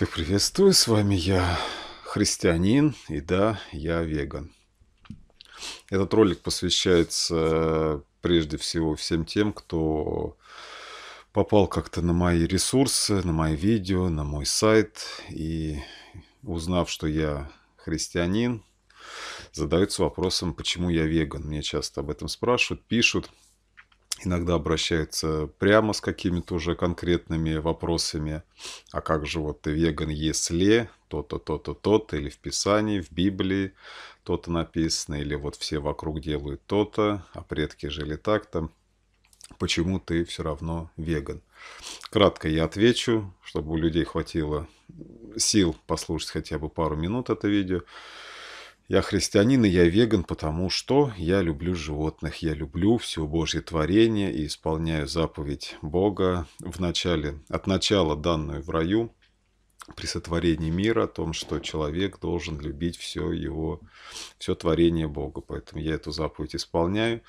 Всех приветствую, с вами я, христианин, и да, я веган. Этот ролик посвящается э, прежде всего всем тем, кто попал как-то на мои ресурсы, на мои видео, на мой сайт, и узнав, что я христианин, задаются вопросом, почему я веган. Мне часто об этом спрашивают, пишут – иногда обращаются прямо с какими-то уже конкретными вопросами. А как же вот ты веган, если то-то, то-то, то-то, или в Писании, в Библии то-то написано, или вот все вокруг делают то-то, а предки жили так-то. Почему ты все равно веган? Кратко я отвечу, чтобы у людей хватило сил послушать хотя бы пару минут это видео. Я христианин и я веган, потому что я люблю животных, я люблю все Божье творение и исполняю заповедь Бога в начале, от начала данную в раю при сотворении мира о том, что человек должен любить все его, все творение Бога. Поэтому я эту заповедь исполняю.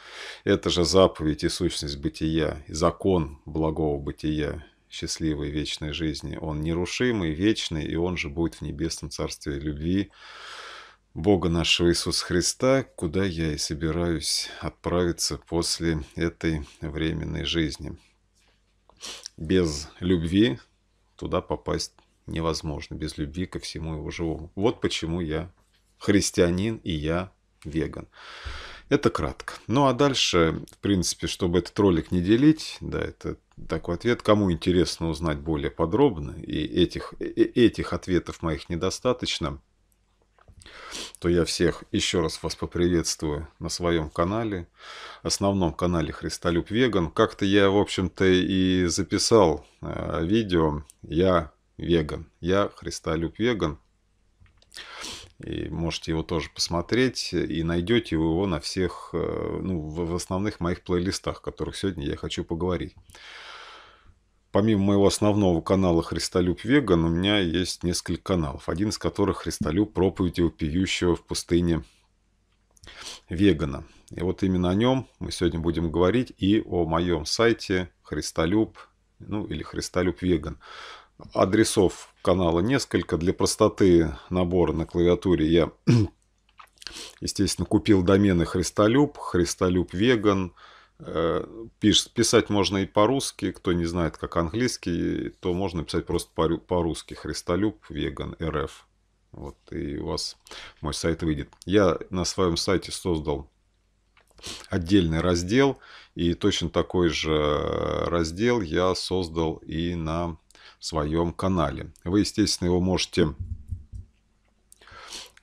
Это же заповедь и сущность бытия, и закон благого бытия, счастливой вечной жизни. Он нерушимый, вечный, и он же будет в небесном царстве любви Бога нашего Иисуса Христа, куда я и собираюсь отправиться после этой временной жизни. Без любви туда попасть невозможно, без любви ко всему его живому. Вот почему я христианин и я веган. Это кратко. Ну а дальше, в принципе, чтобы этот ролик не делить, да, это такой ответ. Кому интересно узнать более подробно, и этих, и э, э, этих ответов моих недостаточно – то я всех еще раз вас поприветствую на своем канале, основном канале Христолюб Веган. Как-то я, в общем-то, и записал э, видео «Я веган», «Я Христолюб Веган». И можете его тоже посмотреть, и найдете вы его на всех, э, ну, в основных моих плейлистах, о которых сегодня я хочу поговорить. Помимо моего основного канала «Христолюб Веган» у меня есть несколько каналов, один из которых «Христолюб проповеди упиющего в пустыне вегана». И вот именно о нем мы сегодня будем говорить и о моем сайте «Христолюб» ну, или «Христолюб Веган». Адресов канала несколько. Для простоты набора на клавиатуре я, естественно, купил домены «Христолюб», «Христолюб Веган», «Христолюб Писать можно и по-русски, кто не знает, как английский, то можно писать просто по-русски. Христолюб, веган, РФ. Вот, и у вас мой сайт выйдет. Я на своем сайте создал отдельный раздел, и точно такой же раздел я создал и на своем канале. Вы, естественно, его можете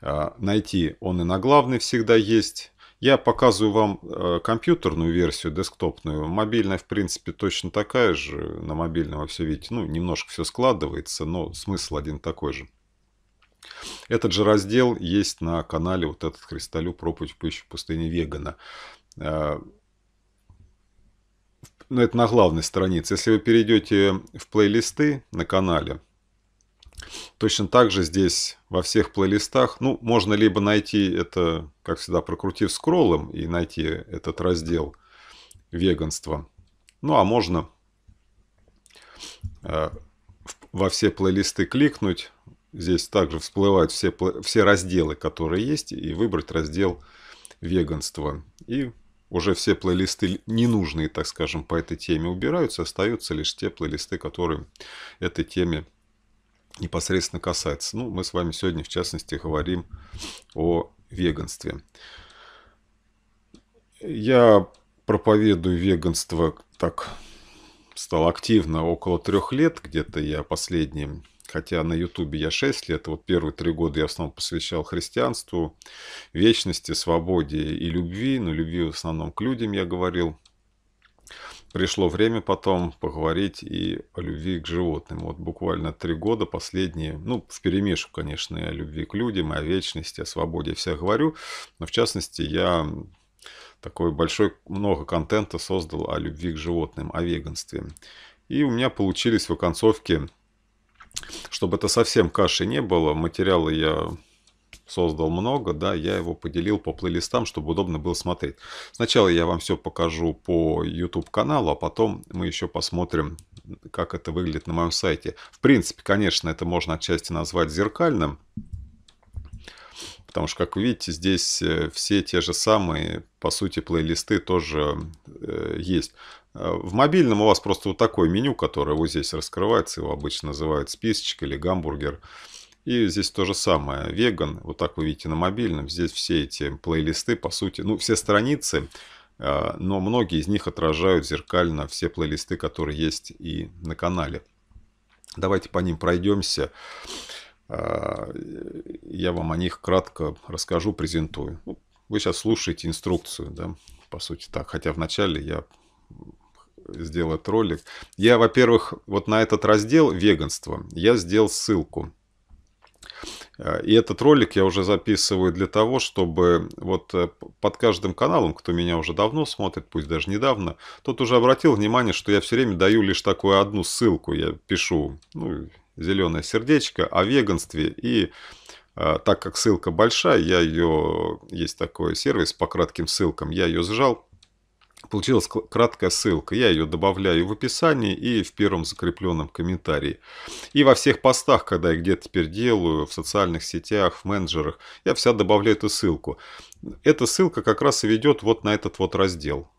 а, найти. Он и на главный всегда есть я показываю вам э, компьютерную версию, десктопную. Мобильная, в принципе, точно такая же. На мобильном вы все видите. Ну, немножко все складывается, но смысл один такой же. Этот же раздел есть на канале вот этот «Христолю. Проповедь в пустыни пустыне Вегана». Э, но ну, это на главной странице. Если вы перейдете в плейлисты на канале – Точно так же здесь во всех плейлистах, ну, можно либо найти это, как всегда, прокрутив скроллом и найти этот раздел веганства. Ну, а можно э, во все плейлисты кликнуть. Здесь также всплывают все, все разделы, которые есть, и выбрать раздел веганство. И уже все плейлисты ненужные, так скажем, по этой теме убираются, остаются лишь те плейлисты, которые этой теме непосредственно касается. Ну, мы с вами сегодня, в частности, говорим о веганстве. Я проповедую веганство так стал активно около трех лет, где-то я последние, хотя на ютубе я шесть лет, вот первые три года я в основном посвящал христианству, вечности, свободе и любви, но любви в основном к людям я говорил, пришло время потом поговорить и о любви к животным. Вот буквально три года последние, ну, в перемешку, конечно, и о любви к людям, о вечности, о свободе, все говорю. Но в частности, я такой большой, много контента создал о любви к животным, о веганстве. И у меня получились в оконцовке, чтобы это совсем каши не было, материалы я создал много, да, я его поделил по плейлистам, чтобы удобно было смотреть. Сначала я вам все покажу по YouTube каналу, а потом мы еще посмотрим, как это выглядит на моем сайте. В принципе, конечно, это можно отчасти назвать зеркальным, потому что, как вы видите, здесь э, все те же самые, по сути, плейлисты тоже э, есть. В мобильном у вас просто вот такое меню, которое вот здесь раскрывается, его обычно называют списочек или гамбургер. И здесь то же самое. Веган, вот так вы видите на мобильном, здесь все эти плейлисты, по сути, ну, все страницы, э, но многие из них отражают зеркально все плейлисты, которые есть и на канале. Давайте по ним пройдемся. Э, я вам о них кратко расскажу, презентую. Ну, вы сейчас слушаете инструкцию, да, по сути так. Хотя вначале я сделал этот ролик. Я, во-первых, вот на этот раздел веганство я сделал ссылку. Э, и этот ролик я уже записываю для того, чтобы вот э, под каждым каналом, кто меня уже давно смотрит, пусть даже недавно, тот уже обратил внимание, что я все время даю лишь такую одну ссылку. Я пишу ну, зеленое сердечко о веганстве и э, так как ссылка большая, я ее, есть такой сервис по кратким ссылкам, я ее сжал Получилась краткая ссылка. Я ее добавляю в описании и в первом закрепленном комментарии. И во всех постах, когда я где-то теперь делаю, в социальных сетях, в менеджерах, я вся добавляю эту ссылку. Эта ссылка как раз и ведет вот на этот вот раздел.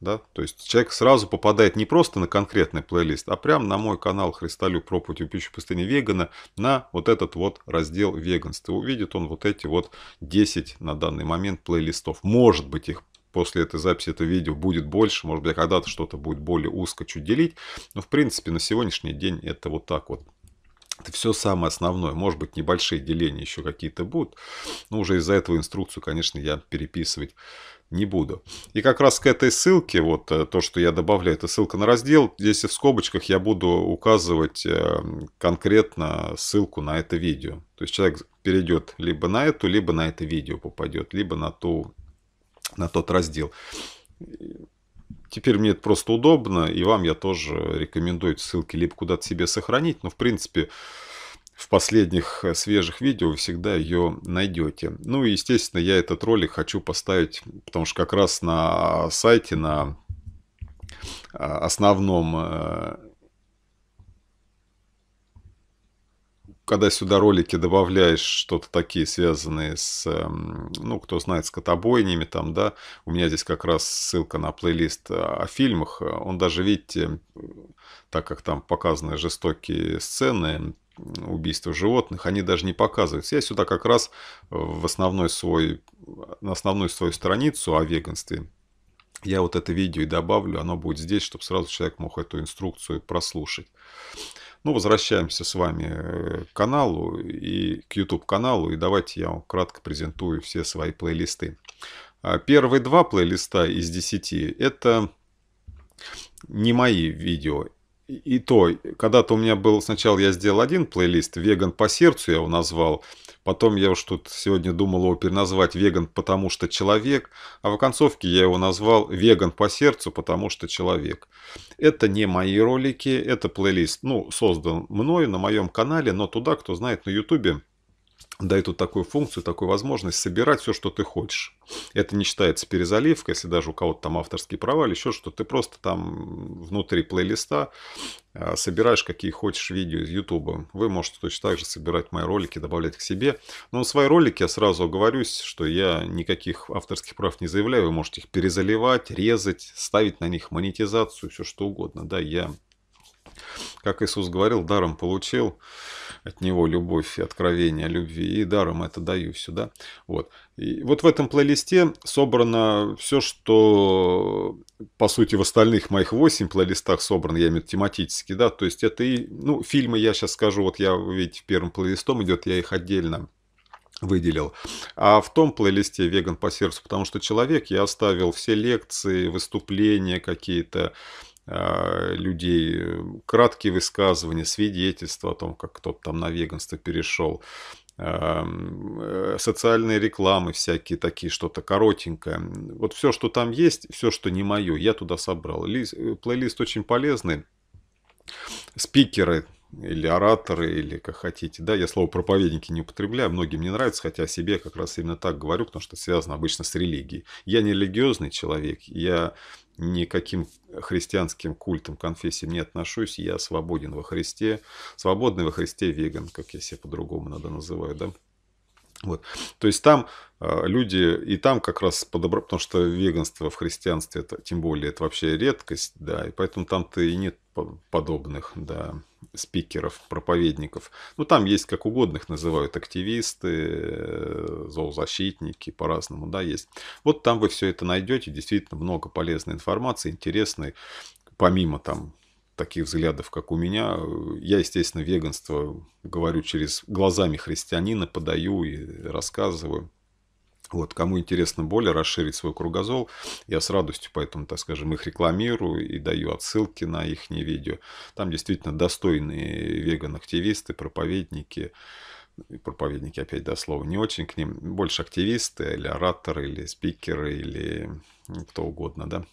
Да? То есть человек сразу попадает не просто на конкретный плейлист, а прямо на мой канал «Христолю. Проповедь у пищи пустыни вегана» на вот этот вот раздел веганства. Увидит он вот эти вот 10 на данный момент плейлистов. Может быть их после этой записи это видео будет больше, может быть, когда-то что-то будет более узко чуть делить, но, в принципе, на сегодняшний день это вот так вот. Это все самое основное. Может быть, небольшие деления еще какие-то будут. Но уже из-за этого инструкцию, конечно, я переписывать не буду. И как раз к этой ссылке, вот э, то, что я добавляю, это ссылка на раздел. Здесь в скобочках я буду указывать э, конкретно ссылку на это видео. То есть человек перейдет либо на эту, либо на это видео попадет, либо на ту на тот раздел. Теперь мне это просто удобно, и вам я тоже рекомендую эти ссылки либо куда-то себе сохранить, но в принципе в последних э, свежих видео вы всегда ее найдете. Ну и естественно я этот ролик хочу поставить, потому что как раз на сайте, на а, основном э, когда сюда ролики добавляешь что-то такие, связанные с, эм, ну, кто знает, с котобойнями там, да, у меня здесь как раз ссылка на плейлист э, о фильмах, он даже, видите, так как там показаны жестокие сцены, убийства животных, они даже не показываются. Я сюда как раз в основной свой, на основную свою страницу о веганстве я вот это видео и добавлю, оно будет здесь, чтобы сразу человек мог эту инструкцию прослушать. Ну, возвращаемся с вами э, к каналу и к YouTube-каналу. И давайте я вам кратко презентую все свои плейлисты. А, первые два плейлиста из 10 это не мои видео, и, то, когда-то у меня был, сначала я сделал один плейлист, «Веган по сердцу» я его назвал, потом я уж тут сегодня думал его переназвать «Веган потому что человек», а в концовке я его назвал «Веган по сердцу потому что человек». Это не мои ролики, это плейлист, ну, создан мной на моем канале, но туда, кто знает, на ютубе дают такую функцию, такую возможность собирать все, что ты хочешь. Это не считается перезаливкой, если даже у кого-то там авторские права или еще что ты просто там внутри плейлиста а, собираешь какие хочешь видео из YouTube. Вы можете точно так же собирать мои ролики, добавлять к себе. Но свои ролики я сразу оговорюсь, что я никаких авторских прав не заявляю. Вы можете их перезаливать, резать, ставить на них монетизацию, все что угодно. Да, я, как Иисус говорил, даром получил от него любовь и откровение любви, и даром это даю сюда. Вот. И вот в этом плейлисте собрано все, что, по сути, в остальных моих 8 плейлистах собрано, я имею в виду тематически, да, то есть это и, ну, фильмы я сейчас скажу, вот я, видите, первым плейлистом идет, я их отдельно выделил. А в том плейлисте «Веган по сердцу», потому что человек, я оставил все лекции, выступления какие-то, Э, людей, краткие высказывания, свидетельства о том, как кто-то там на веганство перешел, эм, э, социальные рекламы всякие такие, что-то коротенькое. Вот все, что там есть, все, что не мое, я туда собрал. Лист, э, плейлист очень полезный. Спикеры или ораторы, или как хотите. Да, я слово проповедники не употребляю, многим не нравится, хотя о себе как раз именно так говорю, потому что связано обычно с религией. Я не религиозный человек, я никаким христианским культом, конфессиям не отношусь, я свободен во Христе, свободный во Христе веган, как я себя по-другому надо называю, да, вот. То есть там а, люди, и там как раз подобра, потому что веганство в христианстве, это, тем более, это вообще редкость, да, и поэтому там-то и нет подобных, да, спикеров, проповедников. Ну, там есть как угодно их называют, активисты, э, зоозащитники, по-разному, да, есть. Вот там вы все это найдете, действительно много полезной информации, интересной, помимо там таких взглядов, как у меня. Я, естественно, веганство говорю через глазами христианина, подаю и рассказываю. Вот, кому интересно более расширить свой кругозор, я с радостью поэтому, так скажем, их рекламирую и даю отсылки на их видео. Там действительно достойные веган-активисты, проповедники, проповедники, опять до слова, не очень к ним, больше активисты или ораторы, или спикеры, или кто угодно, да,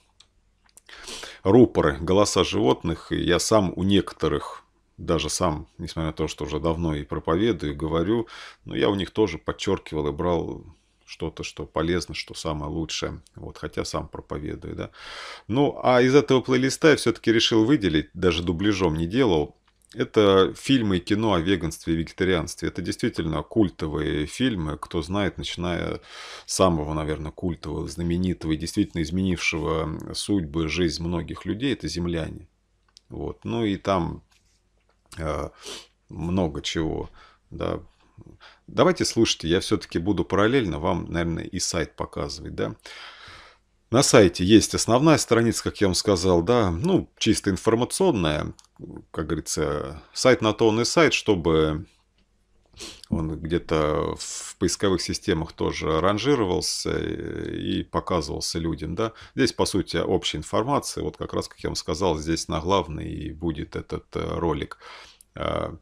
рупоры, голоса животных. я сам у некоторых, даже сам, несмотря на то, что уже давно и проповедую, и говорю, но я у них тоже подчеркивал и брал что-то, что полезно, что самое лучшее. Вот, хотя сам проповедую, да. Ну, а из этого плейлиста я все-таки решил выделить, даже дубляжом не делал, это фильмы и кино о веганстве и вегетарианстве. Это действительно культовые фильмы, кто знает, начиная с самого, наверное, культового, знаменитого и действительно изменившего судьбы, жизнь многих людей, это «Земляне». Вот. Ну и там э, много чего. Да. Давайте слушайте, я все-таки буду параллельно вам, наверное, и сайт показывать. Да? на сайте есть основная страница, как я вам сказал, да, ну, чисто информационная как говорится, сайт на то он и сайт, чтобы он где-то в поисковых системах тоже ранжировался и показывался людям, да. Здесь, по сути, общая информация. Вот как раз, как я вам сказал, здесь на главный и будет этот э, ролик. А,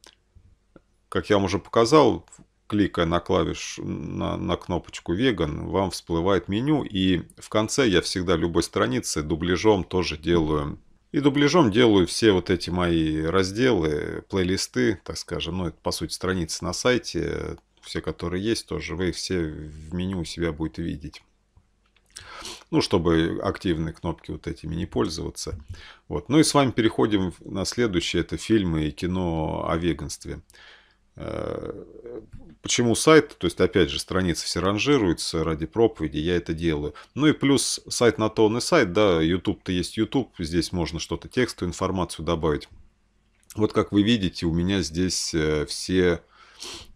как я вам уже показал, кликая на клавишу, на, на кнопочку веган, вам всплывает меню. И в конце я всегда любой страницы дубляжом тоже делаю и дубляжом делаю все вот эти мои разделы, плейлисты, так скажем, ну, это, по сути, страницы на сайте, все, которые есть тоже, вы все в меню у себя будете видеть. Ну, чтобы активные кнопки вот этими не пользоваться. Вот. Ну и с вами переходим на следующее. Это фильмы и кино о веганстве. Почему сайт? То есть, опять же, страницы все ранжируются ради проповеди, я это делаю. Ну и плюс сайт на тон и сайт, да, YouTube-то есть YouTube, здесь можно что-то, тексту информацию добавить. Вот как вы видите, у меня здесь э, все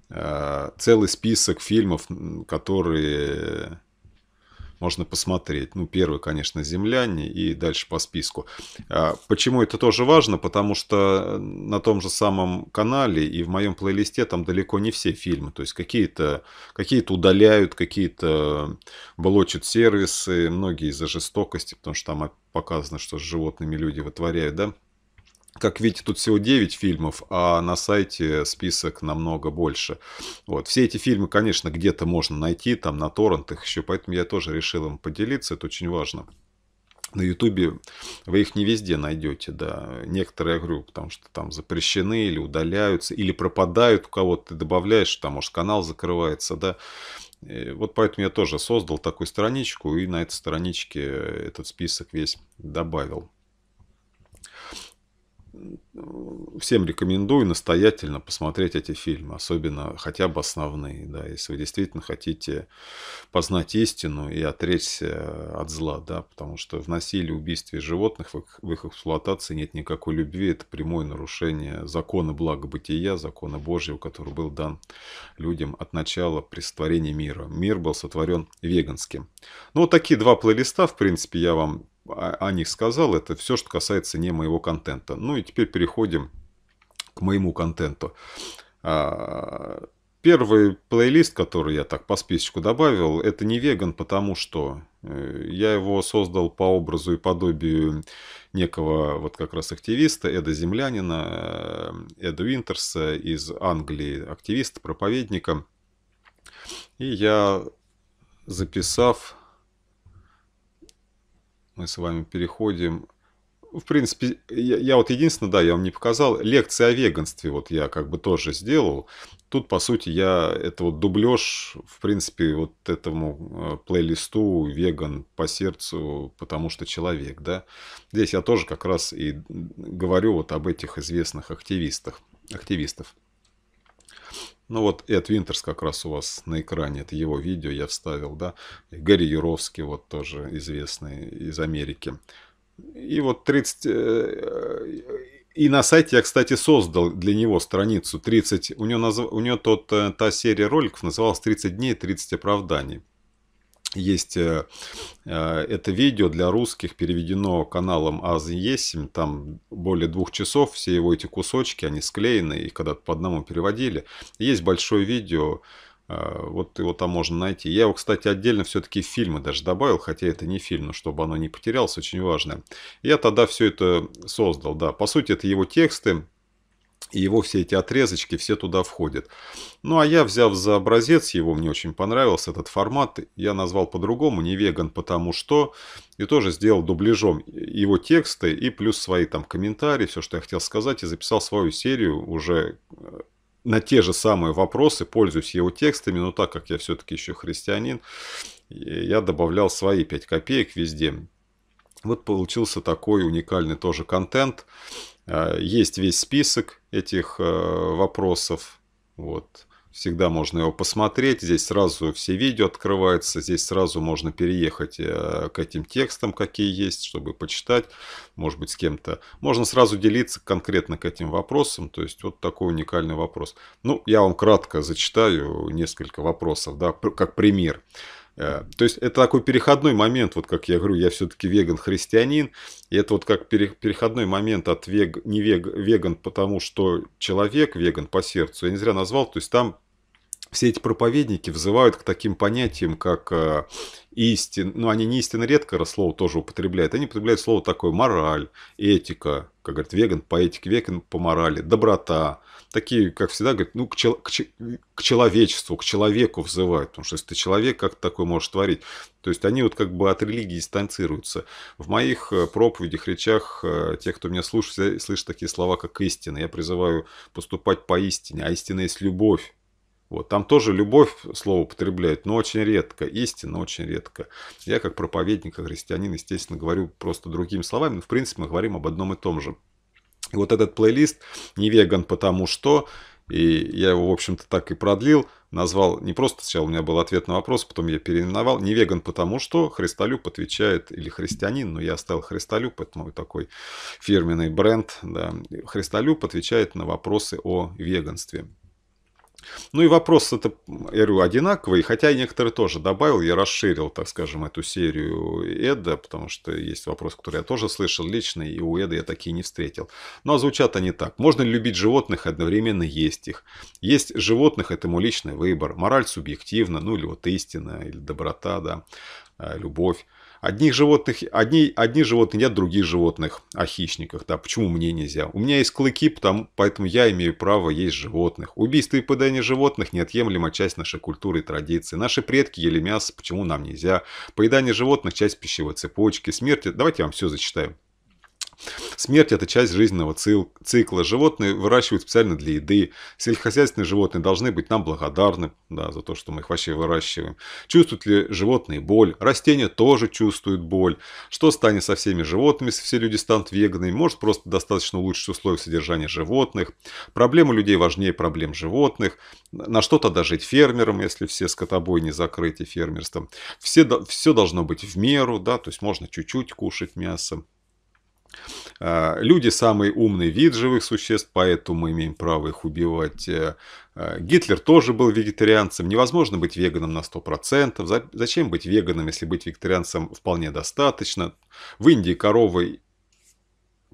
э, целый список фильмов, которые можно посмотреть. Ну, первый, конечно, земляне и дальше по списку. А, почему это тоже важно? Потому что э, на том же самом канале и в моем плейлисте там далеко не все фильмы. То есть какие-то какие то удаляют, какие-то блочат сервисы, многие из-за жестокости, потому что там показано, что с животными люди вытворяют, да? как видите, тут всего 9 фильмов, а на сайте список намного больше. Вот. Все эти фильмы, конечно, где-то можно найти, там на торрентах еще, поэтому я тоже решил им поделиться, это очень важно. На Ютубе вы их не везде найдете, да. Некоторые, я говорю, потому что там запрещены или удаляются, или пропадают у кого-то, ты добавляешь, там, может, канал закрывается, да. И вот поэтому я тоже создал такую страничку и на этой страничке этот список весь добавил всем рекомендую настоятельно посмотреть эти фильмы, особенно хотя бы основные, да, если вы действительно хотите познать истину и отречься от зла, да, потому что в насилии, убийстве животных, в их, эксплуатации нет никакой любви, это прямое нарушение закона благобытия, закона Божьего, который был дан людям от начала при сотворении мира. Мир был сотворен веганским. Ну, вот такие два плейлиста, в принципе, я вам о них сказал. Это все, что касается не моего контента. Ну и теперь переходим к моему контенту. А, первый плейлист, который я так по списочку добавил, это не веган, потому что э, я его создал по образу и подобию некого вот как раз активиста, Эда Землянина, э, Эда Винтерса из Англии, активиста, проповедника. И я, записав мы с вами переходим. Ну, в принципе, я, я вот единственное, да, я вам не показал, лекции о веганстве вот я как бы тоже сделал. Тут, по сути, я это вот дублёж в принципе, вот этому э, плейлисту «Веган по сердцу, потому что человек», да. Здесь я тоже как раз и говорю вот об этих известных активистах, активистов. Ну вот Эд Винтерс как раз у вас на экране, это его видео я вставил, да. Гарри Юровский, вот тоже известный из Америки. И вот 30... Э, и на сайте я, кстати, создал для него страницу 30... У него, наз... у него тот, э, та серия роликов называлась «30 дней, 30 оправданий» есть э, э, это видео для русских, переведено каналом Аз Есим, там более двух часов, все его эти кусочки, они склеены, и когда-то по одному переводили. Есть большое видео, э, вот его там можно найти. Я его, кстати, отдельно все-таки фильмы даже добавил, хотя это не фильм, но чтобы оно не потерялось, очень важное Я тогда все это создал, да. По сути, это его тексты, и его все эти отрезочки, все туда входят. Ну, а я, взяв за образец его, мне очень понравился этот формат, я назвал по-другому, не веган, потому что, и тоже сделал дубляжом его тексты и плюс свои там комментарии, все, что я хотел сказать, и записал свою серию уже э, на те же самые вопросы, пользуясь его текстами, но так как я все-таки еще христианин, я добавлял свои 5 копеек везде. Вот получился такой уникальный тоже контент. Э, есть весь список этих э, вопросов. Вот. Всегда можно его посмотреть. Здесь сразу все видео открываются. Здесь сразу можно переехать э, к этим текстам, какие есть, чтобы почитать. Может быть, с кем-то. Можно сразу делиться конкретно к этим вопросам. То есть, вот такой уникальный вопрос. Ну, я вам кратко зачитаю несколько вопросов, да, как пример. Пример. Э, то есть это такой переходной момент, вот как я говорю, я все-таки веган-христианин, и это вот как переходной момент от вег, не вег, веган, потому что человек веган по сердцу, я не зря назвал, то есть там все эти проповедники взывают к таким понятиям, как э, истин, ну они не истинно редко слово тоже употребляют, они употребляют слово такое мораль, этика, как говорят, веган по этике, веган по морали, доброта, такие, как всегда, говорят, ну, к, чел к, к человечеству, к человеку взывают, потому что если ты человек, как ты такое можешь творить? То есть они вот как бы от религии дистанцируются. В моих э, проповедях, речах, э, тех, кто меня слушает, слышит такие слова, как истина. Я призываю поступать по истине, а истина есть любовь. Вот. Там тоже любовь слово употребляют, но очень редко, истина очень редко. Я как проповедник, как христианин, естественно, говорю просто другими словами, но в принципе мы говорим об одном и том же – вот этот плейлист не веган, потому что, и я его, в общем-то, так и продлил, назвал, не просто сначала у меня был ответ на вопрос, потом я переименовал, не веган, потому что Христолюб отвечает, или христианин, но я оставил Христолюб, это мой такой фирменный бренд, да. Христолюб отвечает на вопросы о веганстве. Ну и вопрос это, я говорю, одинаковый, хотя и некоторые тоже добавил, я расширил, так скажем, эту серию Эда, потому что есть вопрос, который я тоже слышал лично, и у Эда я такие не встретил. Но ну, а звучат они так. Можно ли любить животных, одновременно есть их? Есть животных, это мой личный выбор. Мораль субъективна, ну или вот истина, или доброта, да, э, любовь. Одних животных, одни, одни животные едят других животных, о хищниках, да, почему мне нельзя? У меня есть клыки, потому, поэтому я имею право есть животных. Убийство и поедание животных – неотъемлемая часть нашей культуры и традиции. Наши предки ели мясо, почему нам нельзя? Поедание животных – часть пищевой цепочки, смерть. Давайте я вам все зачитаю. Смерть – это часть жизненного цикла. Животные выращивают специально для еды. Сельскохозяйственные животные должны быть нам благодарны да, за то, что мы их вообще выращиваем. Чувствуют ли животные боль? Растения тоже чувствуют боль. Что станет со всеми животными, если все люди станут веганами? Может, просто достаточно улучшить условия содержания животных? Проблемы людей важнее проблем животных. На что тогда жить фермером, если все скотобойни закрыты фермерством? Все, все должно быть в меру, да, то есть можно чуть-чуть кушать мясо. А, люди – самый умный вид живых существ, поэтому мы имеем право их убивать. Э, а, Гитлер тоже был вегетарианцем. Невозможно быть веганом на 100%. Зачем быть веганом, если быть вегетарианцем вполне достаточно? В Индии коровы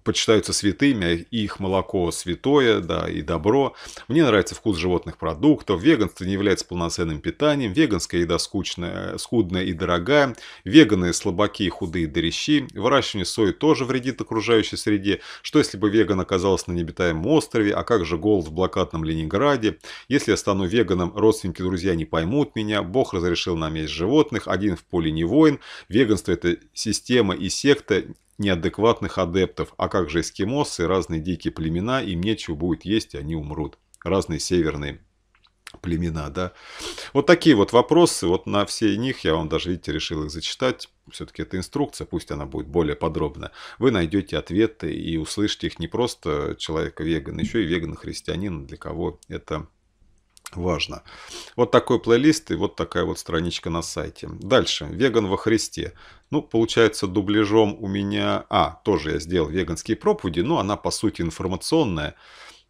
почитаются святыми, а их молоко святое, да, и добро. Мне нравится вкус животных продуктов, веганство не является полноценным питанием, веганская еда скучная, скудная и дорогая, веганы слабаки, худые дрищи, выращивание сои тоже вредит окружающей среде, что если бы веган оказался на небитаемом острове, а как же голод в блокадном Ленинграде, если я стану веганом, родственники, друзья не поймут меня, Бог разрешил нам есть животных, один в поле не воин, веганство это система и секта, неадекватных адептов, а как же эскимосы, разные дикие племена, им нечего будет есть, и они умрут. Разные северные племена, да. Вот такие вот вопросы, вот на все них я вам даже, видите, решил их зачитать. Все-таки это инструкция, пусть она будет более подробная. Вы найдете ответы и услышите их не просто человека-веган, еще и веган-христианин, для кого это важно. Вот такой плейлист и вот такая вот страничка на сайте. Дальше. Веган во Христе. Ну, получается, дубляжом у меня... А, тоже я сделал веганские проповеди, но она, по сути, информационная,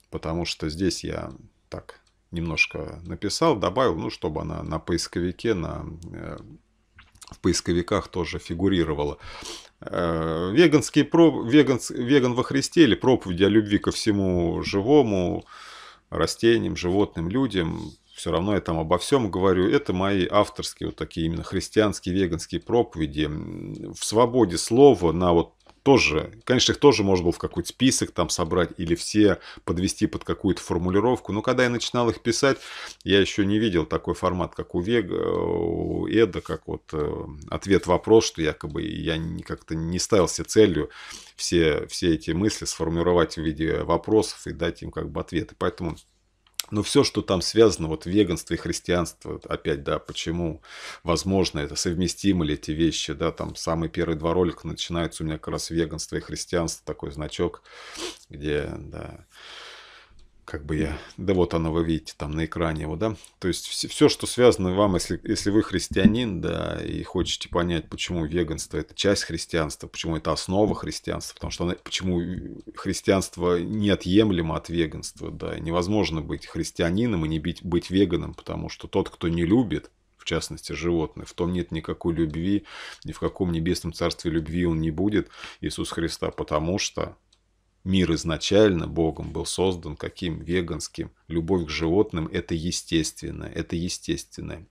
потому что здесь я так немножко написал, добавил, ну, чтобы она на поисковике, на, э, в поисковиках тоже фигурировала. Э, веганские про... Веган... Веган во Христе или проповеди о любви ко всему живому – растениям, животным, людям, все равно я там обо всем говорю. Это мои авторские, вот такие именно христианские, веганские проповеди. В свободе слова на вот тоже, конечно, их тоже можно было в какой-то список там собрать или все подвести под какую-то формулировку. Но когда я начинал их писать, я еще не видел такой формат, как у Вега, у Эда, как вот э, ответ-вопрос, что якобы я как-то не ставил себе целью все, все эти мысли сформировать в виде вопросов и дать им как бы ответы. Поэтому но все, что там связано, вот веганство и христианство, опять, да, почему возможно это, совместимы ли эти вещи, да, там самый первый два ролика начинаются у меня как раз веганство и христианство, такой значок, где, да, как бы я, да вот оно, вы видите там на экране его, да, то есть все, все что связано вам, если, если вы христианин, да, и хотите понять, почему веганство это часть христианства, почему это основа христианства, потому что она, почему христианство неотъемлемо от веганства, да, невозможно быть христианином и не быть, быть веганом, потому что тот, кто не любит, в частности, животных. В том нет никакой любви, ни в каком небесном царстве любви он не будет, Иисус Христа, потому что Мир изначально Богом был создан каким? Веганским. Любовь к животным – это естественно, это естественное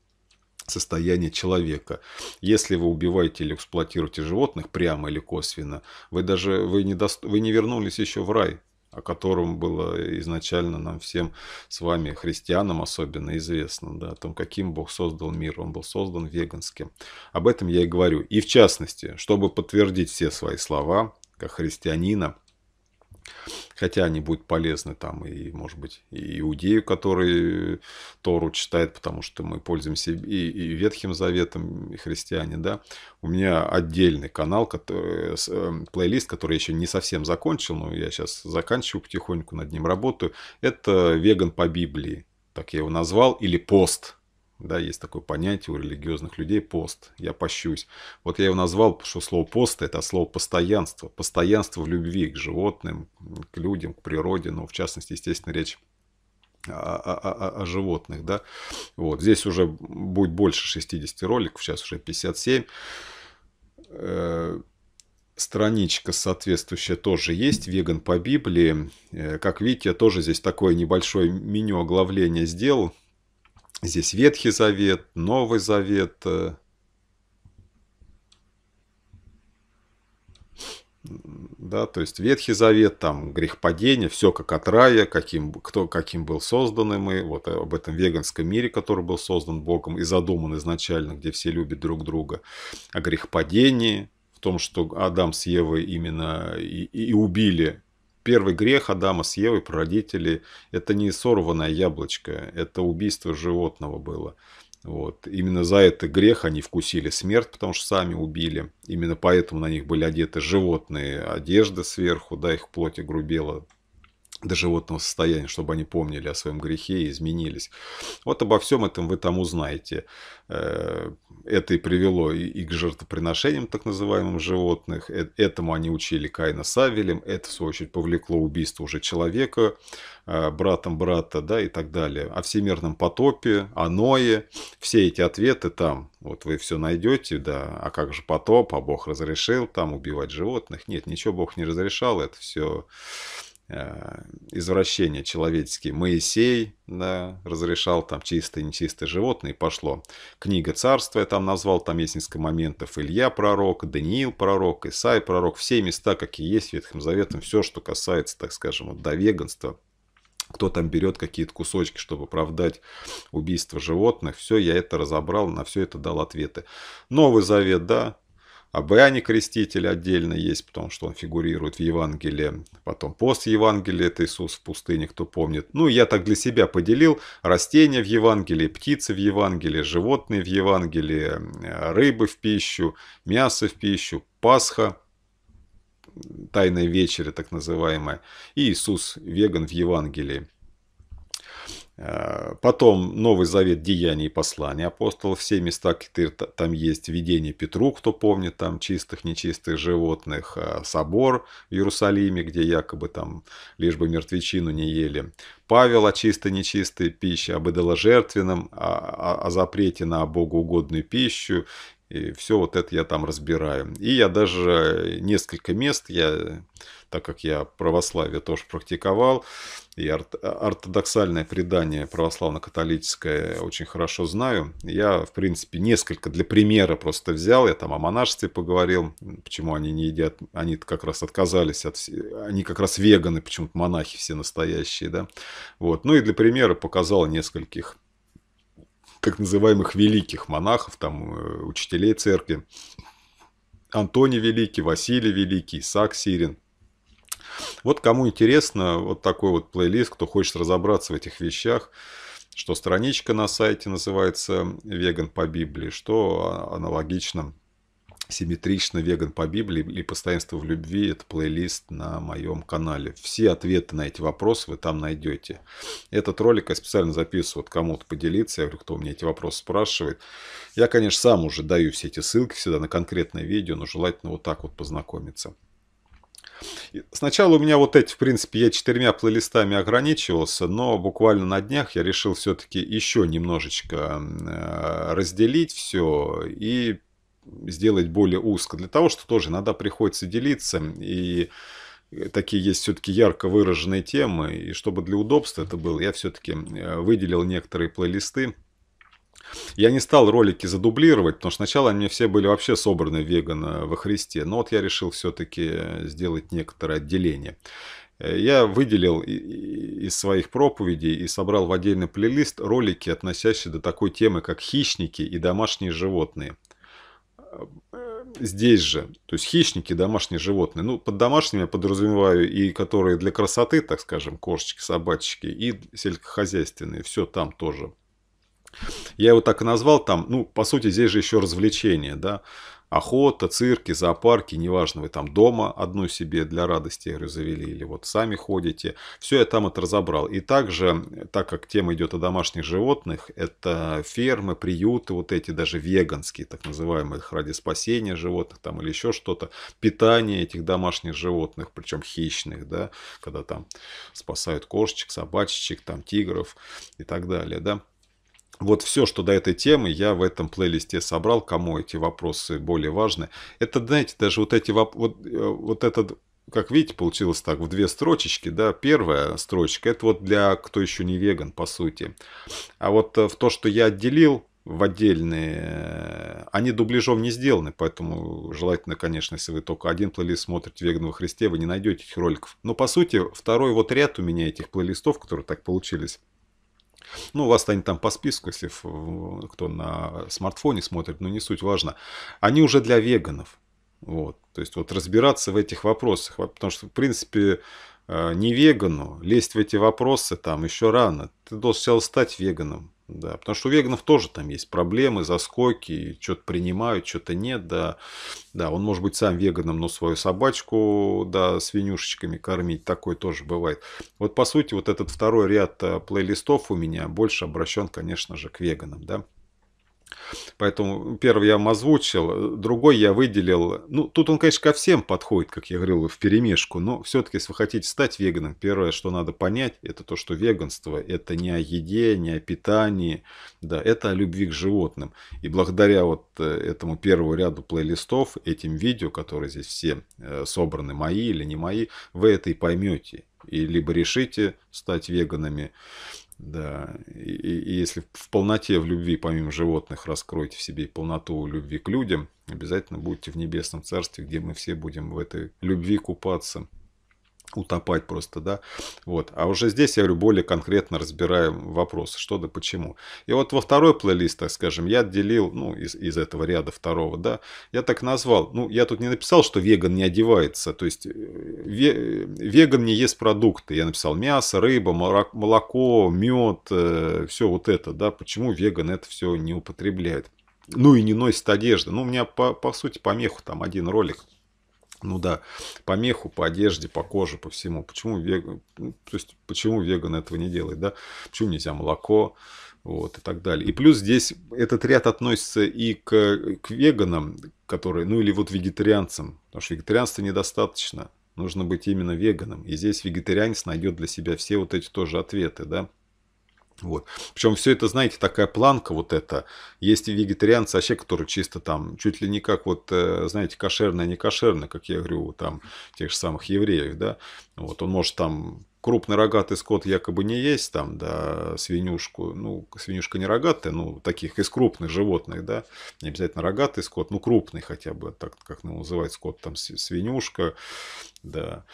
состояние человека. Если вы убиваете или эксплуатируете животных прямо или косвенно, вы даже вы не, дост... вы не вернулись еще в рай, о котором было изначально нам всем с вами, христианам особенно, известно, да, о том, каким Бог создал мир. Он был создан веганским. Об этом я и говорю. И в частности, чтобы подтвердить все свои слова, как христианина – Хотя они будут полезны там и, может быть, и иудею, который Тору читает, потому что мы пользуемся и, и Ветхим Заветом, и христиане, да. У меня отдельный канал, который, э, плейлист, который я еще не совсем закончил, но я сейчас заканчиваю потихоньку, над ним работаю. Это «Веган по Библии», так я его назвал, или «Пост», да, есть такое понятие у религиозных людей – пост. Я пощусь. Вот я его назвал, что слово «пост» – это слово «постоянство». Постоянство в любви к животным, к людям, к природе. Но ну, в частности, естественно, речь о, о, о, о животных. Да? Вот. Здесь уже будет больше 60 роликов, сейчас уже 57 э, страничка соответствующая тоже есть, веган по Библии. Э, как видите, я тоже здесь такое небольшое меню оглавления сделал. Здесь Ветхий Завет, Новый Завет. Э, да, то есть Ветхий Завет, там грех падения, все как от рая, каким, кто, каким был создан мы, вот об этом веганском мире, который был создан Богом и задуман изначально, где все любят друг друга, о грехопадении, в том, что Адам с Евой именно и, и убили первый грех Адама с Евой, прародители, это не сорванное яблочко, это убийство животного было. Вот. Именно за это грех они вкусили смерть, потому что сами убили. Именно поэтому на них были одеты животные одежды сверху, да, их плоть огрубела до животного состояния, чтобы они помнили о своем грехе и изменились. Вот обо всем этом вы там узнаете. Э, это и привело и к жертвоприношениям так называемым животных. Э, этому они учили Каина Савелем. Это, в свою очередь, повлекло убийство уже человека, э, братом брата да, и так далее. О всемирном потопе, о Ное. Все эти ответы там. Вот вы все найдете, да. А как же потоп? А Бог разрешил там убивать животных? Нет, ничего Бог не разрешал. Это все Э, извращения человеческие. Моисей да, разрешал там чистое и нечистое животное, и пошло. Книга царства я там назвал, там есть несколько моментов. Илья пророк, Даниил пророк, Исаи пророк. Все места, какие есть в Ветхом Заветом, все, что касается, так скажем, вот, до веганства, кто там берет какие-то кусочки, чтобы оправдать убийство животных, все, я это разобрал, на все это дал ответы. Новый Завет, да, об а Иоанне Крестителе отдельно есть, потому что он фигурирует в Евангелии. Потом пост Евангелия, это Иисус в пустыне, кто помнит. Ну, я так для себя поделил. Растения в Евангелии, птицы в Евангелии, животные в Евангелии, э, рыбы в пищу, мясо в пищу, Пасха, Тайная вечеря так называемая, и Иисус веган в Евангелии. Э, потом Новый Завет Деяний и Послания апостолов, все места, там есть видение Петру, кто помнит, там чистых, нечистых животных, э, собор в Иерусалиме, где якобы там лишь бы мертвечину не ели, Павел о чистой, нечистой пище, об идоложертвенном, о, о, о запрете на богоугодную пищу и все вот это я там разбираю. И я даже несколько мест, я, так как я православие тоже практиковал, и ортодоксальное предание православно-католическое очень хорошо знаю. Я, в принципе, несколько для примера просто взял. Я там о монашестве поговорил, почему они не едят. Они как раз отказались от... Они как раз веганы, почему-то монахи все настоящие, да. Вот. Ну и для примера показал нескольких так называемых великих монахов, там, э, учителей церкви. Антоний Великий, Василий Великий, Исаак Сирин. Вот кому интересно, вот такой вот плейлист, кто хочет разобраться в этих вещах, что страничка на сайте называется «Веган по Библии», что а, аналогично симметрично веган по Библии и постоянство в любви. Это плейлист на моем канале. Все ответы на эти вопросы вы там найдете. Этот ролик я специально записываю вот кому-то поделиться. Я говорю, кто у меня эти вопросы спрашивает. Я, конечно, сам уже даю все эти ссылки всегда на конкретное видео, но желательно вот так вот познакомиться. Сначала у меня вот эти, в принципе, я четырьмя плейлистами ограничивался, но буквально на днях я решил все-таки еще немножечко э, разделить все и сделать более узко. Для того, что тоже иногда приходится делиться и такие есть все-таки ярко выраженные темы, и чтобы для удобства это было, я все-таки э, выделил некоторые плейлисты. Я не стал ролики задублировать, потому что сначала они все были вообще собраны веган во Христе, но вот я решил все-таки э, сделать некоторое отделение. Э, я выделил из своих проповедей и собрал в отдельный плейлист ролики, относящиеся до такой темы, как хищники и домашние животные здесь же. То есть хищники, домашние животные. Ну, под домашними я подразумеваю и которые для красоты, так скажем, кошечки, собачки, и сельскохозяйственные. Все там тоже. Я его так и назвал там, ну, по сути, здесь же еще развлечение, да охота, цирки, зоопарки, неважно, вы там дома одну себе для радости говорю, завели или вот сами ходите. Все я там это разобрал. И также, так как тема идет о домашних животных, это фермы, приюты, вот эти даже веганские, так называемые, ради спасения животных там или еще что-то, питание этих домашних животных, причем хищных, да, когда там спасают кошечек, собачечек, там тигров и так далее, да. Вот все, что до этой темы, я в этом плейлисте собрал, кому эти вопросы более важны. Это, знаете, даже вот эти вот, э, вот этот как видите, получилось так, в две строчечки, да, первая строчка, это вот для, кто еще не веган, по сути. А вот э, в то, что я отделил в отдельные, э, они дубляжом не сделаны, поэтому желательно, конечно, если вы только один плейлист смотрите «Веган во Христе», вы не найдете этих роликов. Но, по сути, второй вот ряд у меня этих плейлистов, которые так получились, ну, у вас станет там по списку, если кто на смартфоне смотрит, но не суть важно. Они уже для веганов. Вот. То есть вот разбираться в этих вопросах. Потому что, в принципе, э, не вегану лезть в эти вопросы там еще рано. Ты должен сначала стать веганом. Да, потому что у веганов тоже там есть проблемы, заскоки, что-то принимают, что-то нет, да. Да, он может быть сам веганом, но свою собачку, да, свинюшечками кормить, такое тоже бывает. Вот по сути, вот этот второй ряд э, плейлистов у меня больше обращен, конечно же, к веганам, да. Поэтому первый я вам озвучил, другой я выделил. Ну, тут он, конечно, ко всем подходит, как я говорил, в перемешку. Но все-таки, если вы хотите стать веганом, первое, что надо понять, это то, что веганство – это не о еде, не о питании, да, это о любви к животным. И благодаря вот э, этому первому ряду плейлистов, этим видео, которые здесь все э, собраны, мои или не мои, вы это и поймете. И либо решите стать веганами, да, и, и если в полноте в любви, помимо животных, раскроете в себе полноту любви к людям, обязательно будете в небесном царстве, где мы все будем в этой любви купаться утопать просто, да, вот. А уже здесь я говорю, более конкретно разбираем вопрос, что да почему. И вот во второй плейлист, так скажем, я отделил, ну, из, из этого ряда второго, да, я так назвал, ну, я тут не написал, что веган не одевается, то есть э, ве, э, веган не ест продукты, я написал мясо, рыба, молоко, мед, э, все вот это, да, почему веган это все не употребляет. Ну и не носит одежды. Ну, у меня, по, по сути, помеху там один ролик ну да, по меху, по одежде, по коже, по всему. Почему вег, ну, то есть, почему веган этого не делает, да? Почему нельзя молоко, вот, и так далее. И плюс здесь этот ряд относится и к, к веганам, которые, ну или вот вегетарианцам, потому что вегетарианства недостаточно. Нужно быть именно веганом. И здесь вегетарианец найдет для себя все вот эти тоже ответы, да. Вот. Причем все это, знаете, такая планка вот эта. Есть вегетарианцы вообще, которые чисто там, чуть ли не как вот, э, знаете, кошерное, не кошерное, как я говорю, там, тех же самых евреев, да. Вот, он может там крупный рогатый скот якобы не есть, там, да, свинюшку, ну, свинюшка не рогатая, ну, таких из крупных животных, да, не обязательно рогатый скот, ну, крупный хотя бы, так как ну, называют скот, там, свинюшка, да,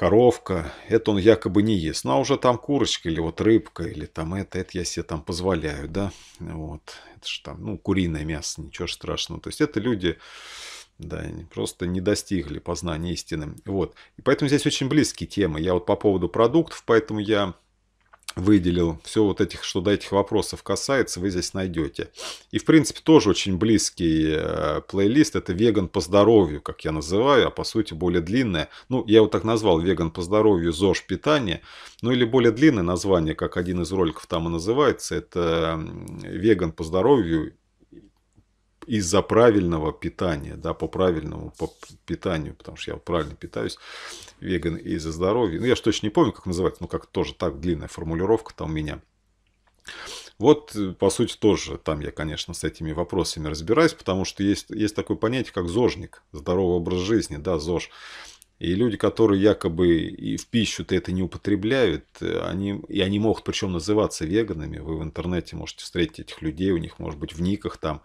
коровка, это он якобы не ест. Ну, а уже там курочка или вот рыбка, или там это, это я себе там позволяю, да. Вот, это же там, ну, куриное мясо, ничего страшного. То есть это люди, да, просто не достигли познания истины. Вот, и поэтому здесь очень близкие темы. Я вот по поводу продуктов, поэтому я выделил. Все вот этих, что до этих вопросов касается, вы здесь найдете. И, в принципе, тоже очень близкий э, плейлист. Это «Веган по здоровью», как я называю, а по сути более длинное. Ну, я его так назвал «Веган по здоровью. ЗОЖ питание». Ну, или более длинное название, как один из роликов там и называется. Это «Веган по здоровью из-за правильного питания, да, по правильному по питанию, потому что я правильно питаюсь, веган из-за здоровья. Ну, я же точно не помню, как называется, но как тоже так длинная формулировка там у меня. Вот, э, по сути, тоже там я, конечно, с этими вопросами разбираюсь, потому что есть, есть такое понятие, как зожник, здоровый образ жизни, да, зож. И люди, которые якобы и в пищу-то это не употребляют, они, и они могут причем называться веганами. Вы в интернете можете встретить этих людей, у них может быть в никах там,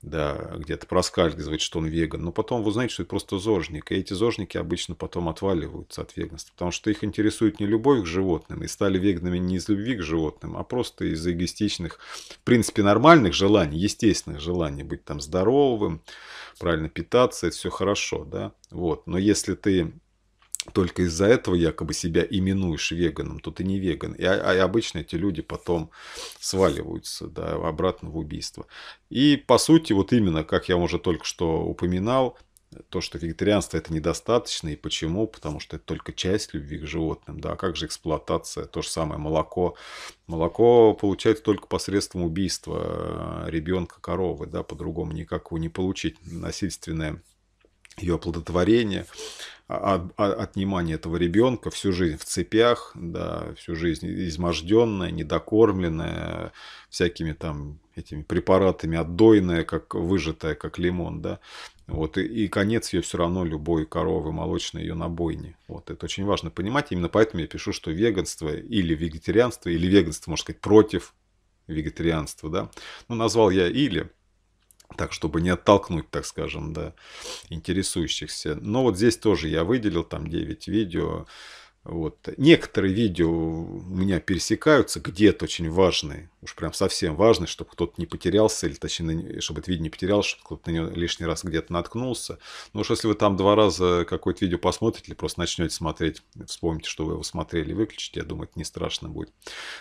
да, где-то проскальзывает, что он веган. Но потом вы знаете, что это просто зожник. И эти зожники обычно потом отваливаются от веганства, потому что их интересует не любовь к животным, и стали веганами не из любви к животным, а просто из эгоистичных, в принципе, нормальных желаний, естественных желаний быть там здоровым, правильно питаться, это все хорошо, да, вот. Но если ты только из-за этого якобы себя именуешь веганом, то ты не веган. И, а, и обычно эти люди потом сваливаются да, обратно в убийство. И по сути, вот именно, как я уже только что упоминал, то, что вегетарианство это недостаточно. И почему? Потому что это только часть любви к животным. Да, А как же эксплуатация? То же самое молоко. Молоко получается только посредством убийства э, ребенка коровы. Да, по-другому никак его не получить. Насильственное ее оплодотворение, а, а, а, отнимание этого ребенка всю жизнь в цепях, да, всю жизнь изможденная, недокормленная всякими там этими препаратами, отдойная, а как выжатая, как лимон, да. Вот, и, и конец ее все равно любой коровы молочной, ее на бойне. Вот, это очень важно понимать. Именно поэтому я пишу, что веганство или вегетарианство, или веганство, можно сказать, против вегетарианства, да. Ну, назвал я или, так, чтобы не оттолкнуть, так скажем, да, интересующихся. Но вот здесь тоже я выделил там 9 видео, вот. Некоторые видео у меня пересекаются, где-то очень важные, уж прям совсем важные, чтобы кто-то не потерялся, или точнее, чтобы это видео не потерял, чтобы кто-то на него лишний раз где-то наткнулся. Но ну уж если вы там два раза какое-то видео посмотрите, или просто начнете смотреть, вспомните, что вы его смотрели, выключите, я думаю, это не страшно будет.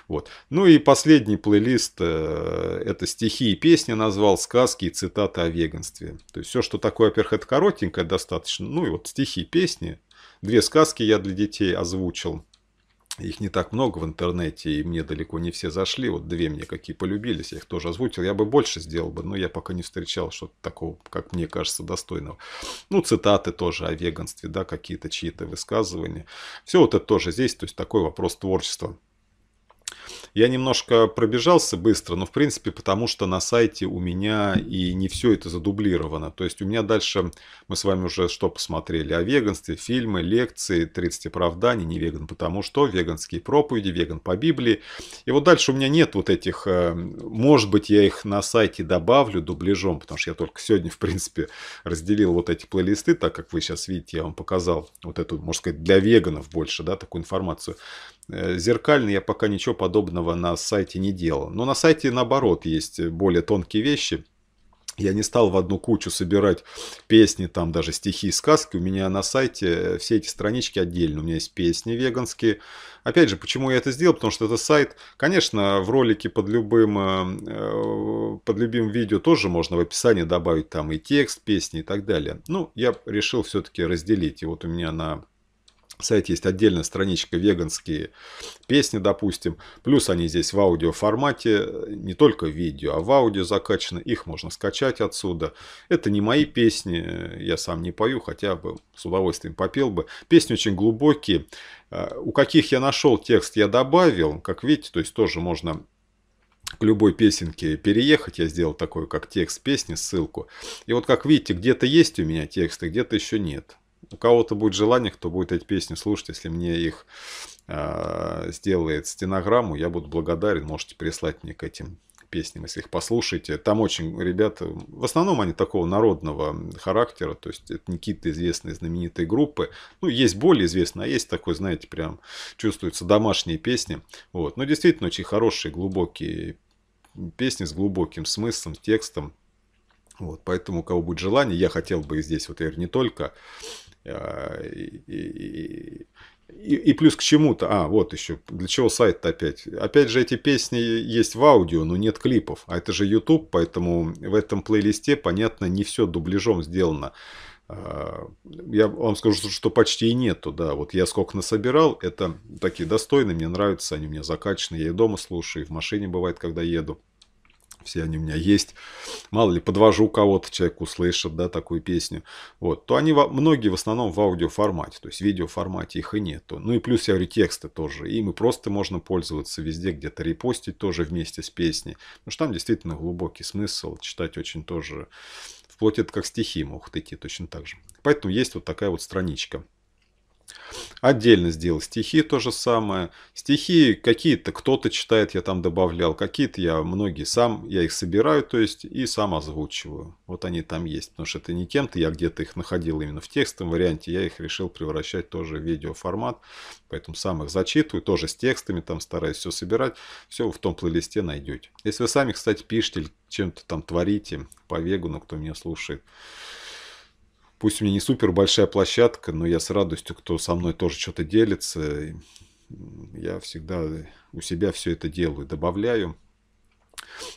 Вот. Ну и последний плейлист, э, это стихи и песни назвал, сказки и цитаты о веганстве. То есть все, что такое, во-первых, это коротенькое достаточно, ну и вот стихи и песни, Две сказки я для детей озвучил. Их не так много в интернете, и мне далеко не все зашли. Вот две мне какие полюбились, я их тоже озвучил. Я бы больше сделал бы, но я пока не встречал что-то такого, как мне кажется, достойного. Ну, цитаты тоже о веганстве, да, какие-то чьи-то высказывания. Все вот это тоже здесь, то есть такой вопрос творчества. Я немножко пробежался быстро, но в принципе потому, что на сайте у меня и не все это задублировано. То есть у меня дальше, мы с вами уже что посмотрели, о веганстве, фильмы, лекции, 30 оправданий, не веган потому что, веганские проповеди, веган по Библии. И вот дальше у меня нет вот этих, э, может быть я их на сайте добавлю дубляжом, потому что я только сегодня в принципе разделил вот эти плейлисты, так как вы сейчас видите, я вам показал вот эту, можно сказать, для веганов больше, да, такую информацию. Э, зеркально я пока ничего подобного этого на сайте не делал. Но на сайте, наоборот, есть более тонкие вещи. Я не стал в одну кучу собирать песни, там даже стихи, сказки. У меня на сайте э, все эти странички отдельно. У меня есть песни веганские. Опять же, почему я это сделал? Потому что это сайт, конечно, в ролике под любым, э, э, под любым видео тоже можно в описании добавить там и текст песни и так далее. Ну, я решил все-таки разделить. И вот у меня на сайте есть отдельная страничка «Веганские песни», допустим. Плюс они здесь в аудио формате, не только в видео, а в аудио закачаны. Их можно скачать отсюда. Это не мои песни, я сам не пою, хотя бы с удовольствием попел бы. Песни очень глубокие. А, у каких я нашел текст, я добавил. Как видите, то есть тоже можно к любой песенке переехать. Я сделал такой, как текст песни, ссылку. И вот, как видите, где-то есть у меня тексты, где-то еще нет у кого-то будет желание, кто будет эти песни слушать, если мне их э, сделает стенограмму, я буду благодарен, можете прислать мне к этим песням, если их послушаете. Там очень ребята, в основном они такого народного характера, то есть это не какие-то известные, знаменитые группы. Ну, есть более известные, а есть такой, знаете, прям чувствуются домашние песни. Вот. Но действительно очень хорошие, глубокие песни с глубоким смыслом, текстом. Вот, поэтому у кого будет желание, я хотел бы здесь, вот, наверное, не только а, и, и, и, плюс к чему-то, а, вот еще, для чего сайт-то опять? Опять же, эти песни есть в аудио, но нет клипов, а это же YouTube, поэтому в этом плейлисте, понятно, не все дубляжом сделано. А, я вам скажу, что почти и нету, да. Вот я сколько насобирал, это такие достойные, мне нравятся, они мне меня закачаны, я и дома слушаю, и в машине бывает, когда еду все они у меня есть. Мало ли, подвожу кого-то, человек услышит, да, такую песню. Вот, то они во многие в основном в аудиоформате, то есть в видеоформате их и нету. Ну и плюс, я говорю, тексты тоже. Ими просто можно пользоваться везде, где-то репостить тоже вместе с песней. Потому что там действительно глубокий смысл, читать очень тоже... Вплоть это как стихи могут идти точно так же. Поэтому есть вот такая вот страничка. Отдельно сделал стихи, то же самое. Стихи какие-то кто-то читает, я там добавлял, какие-то я многие сам, я их собираю, то есть и сам озвучиваю. Вот они там есть, потому что это не кем-то, я где-то их находил именно в текстовом варианте, я их решил превращать тоже в видеоформат, поэтому сам их зачитываю, тоже с текстами там стараюсь все собирать, все в том плейлисте найдете. Если вы сами, кстати, пишете чем-то там творите по вегу, но ну, кто меня слушает, Пусть у меня не супер большая площадка, но я с радостью, кто со мной тоже что-то делится, я всегда у себя все это делаю, добавляю.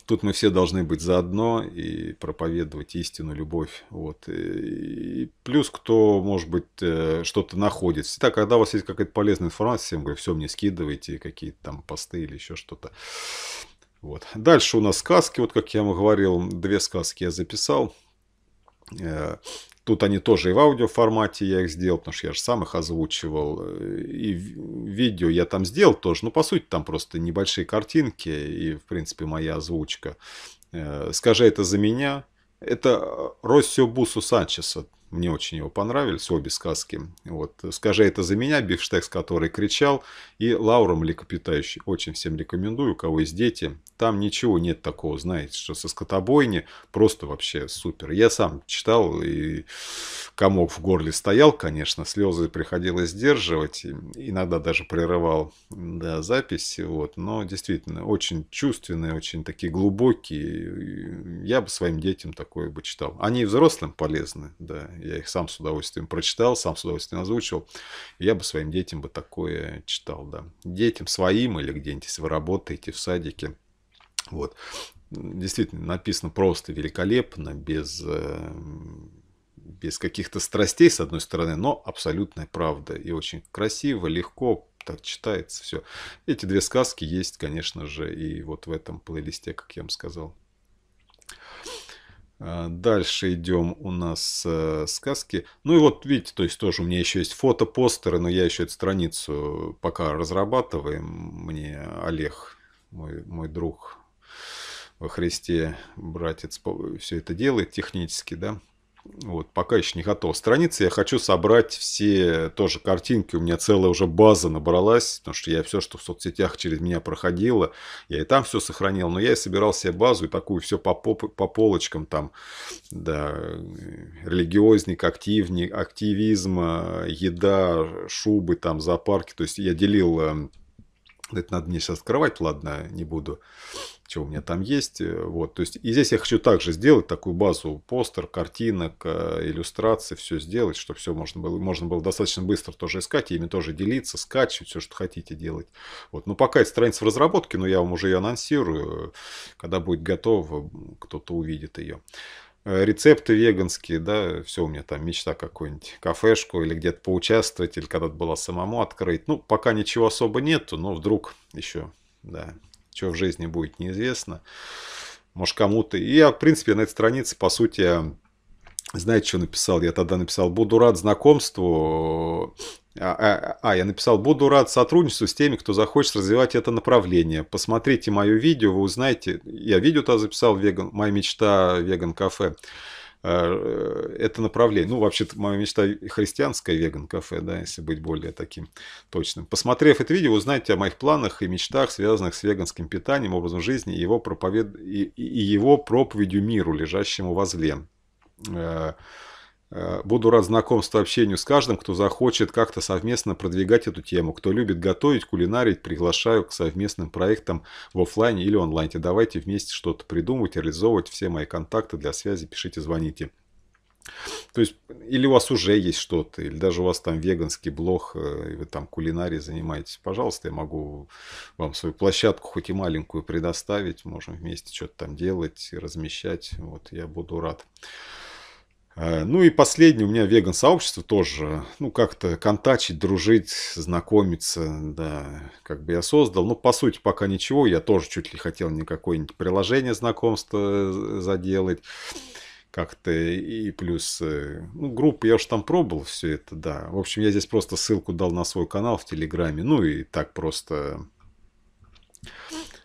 Тут мы все должны быть заодно и проповедовать истину, любовь. Вот. И плюс, кто, может быть, э, что-то находит. Всегда, когда у вас есть какая-то полезная информация, всем говорю, все, мне скидывайте какие-то там посты или еще что-то. Вот. Дальше у нас сказки. Вот, как я вам говорил, две сказки я записал. Э, Тут они тоже и в аудиоформате я их сделал, потому что я же сам их озвучивал. Э, и видео я там сделал тоже. Ну, по сути, там просто небольшие картинки и, в принципе, моя озвучка. Э, «Скажи это за меня». Это Россио Бусу Санчеса. Мне очень его понравились, обе сказки. Вот. «Скажи это за меня», Бифштекс, который кричал, и «Лаура млекопитающий». Очень всем рекомендую, у кого есть дети. Там ничего нет такого, знаете, что со скотобойни. Просто вообще супер. Я сам читал, и комок в горле стоял, конечно, слезы приходилось сдерживать. Иногда даже прерывал да, запись. Вот. Но действительно, очень чувственные, очень такие глубокие. Я бы своим детям такое бы читал. Они и взрослым полезны, да, я их сам с удовольствием прочитал, сам с удовольствием озвучил. Я бы своим детям бы такое читал, да. Детям своим или где-нибудь, если вы работаете в садике. Вот. Действительно, написано просто великолепно, без э, без каких-то страстей, с одной стороны, но абсолютная правда. И очень красиво, легко, так читается все. Эти две сказки есть, конечно же, и вот в этом плейлисте, как я вам сказал. А, дальше идем у нас э, сказки. Ну и вот видите, то есть тоже у меня еще есть фото, постеры, но я еще эту страницу пока разрабатываем. Мне Олег, мой, мой друг во Христе, братец, все это делает технически, да. Вот, пока еще не готова страница. Я хочу собрать все тоже картинки. У меня целая уже база набралась, потому что я все, что в соцсетях через меня проходило, я и там все сохранил. Но я и собирал себе базу и такую все по, по, по полочкам там, да, религиозник, активник, активизм, еда, шубы, там, зоопарки. То есть я делил эм, это надо мне сейчас открывать, ладно, не буду что у меня там есть. Э, вот, то есть, и здесь я хочу также сделать такую базу постер, картинок, э, иллюстрации, все сделать, чтобы все можно было, можно было достаточно быстро тоже искать, и ими тоже делиться, скачивать, все, что хотите делать. Вот, но пока эта страница в разработке, но я вам уже ее анонсирую. Когда будет готова, кто-то увидит ее э, рецепты веганские, да, все у меня там мечта какую-нибудь кафешку или где-то поучаствовать, или когда-то была самому открыть. Ну, пока ничего особо нету, но вдруг еще, да, что в жизни будет, неизвестно. Может, кому-то... И я, в принципе, на этой странице, по сути, знаете, что написал? Я тогда написал, буду рад знакомству. А, а, а, я написал, буду рад сотрудничеству с теми, кто захочет развивать это направление. Посмотрите мое видео, вы узнаете. Я видео то записал, веган, моя мечта веган-кафе. Э, это направление. Ну, вообще-то моя мечта христианская веган-кафе, да, если быть более таким точным. Посмотрев это видео, узнайте о моих планах и мечтах, связанных с веганским питанием, образом жизни и его, проповед... и, и его проповедью миру, лежащему возле. Э, Э, буду рад знакомству, общению с каждым, кто захочет как-то совместно продвигать эту тему. Кто любит готовить, кулинарить, приглашаю к совместным проектам в офлайне или онлайне. Давайте вместе что-то придумывать, реализовывать. Все мои контакты для связи пишите, звоните. То есть, или у вас уже есть что-то, или даже у вас там веганский блог, э, и вы там кулинарией занимаетесь, пожалуйста, я могу вам свою площадку, хоть и маленькую, предоставить. Можем вместе что-то там делать, размещать. Вот, я буду рад. А, ну и последнее у меня веган-сообщество тоже, ну как-то контачить, дружить, знакомиться, да, как бы я создал. Ну по сути пока ничего, я тоже чуть ли хотел не какое-нибудь приложение знакомства э, заделать как-то и плюс э, ну, группы, я уж там пробовал все это, да. В общем, я здесь просто ссылку дал на свой канал в Телеграме, ну и так просто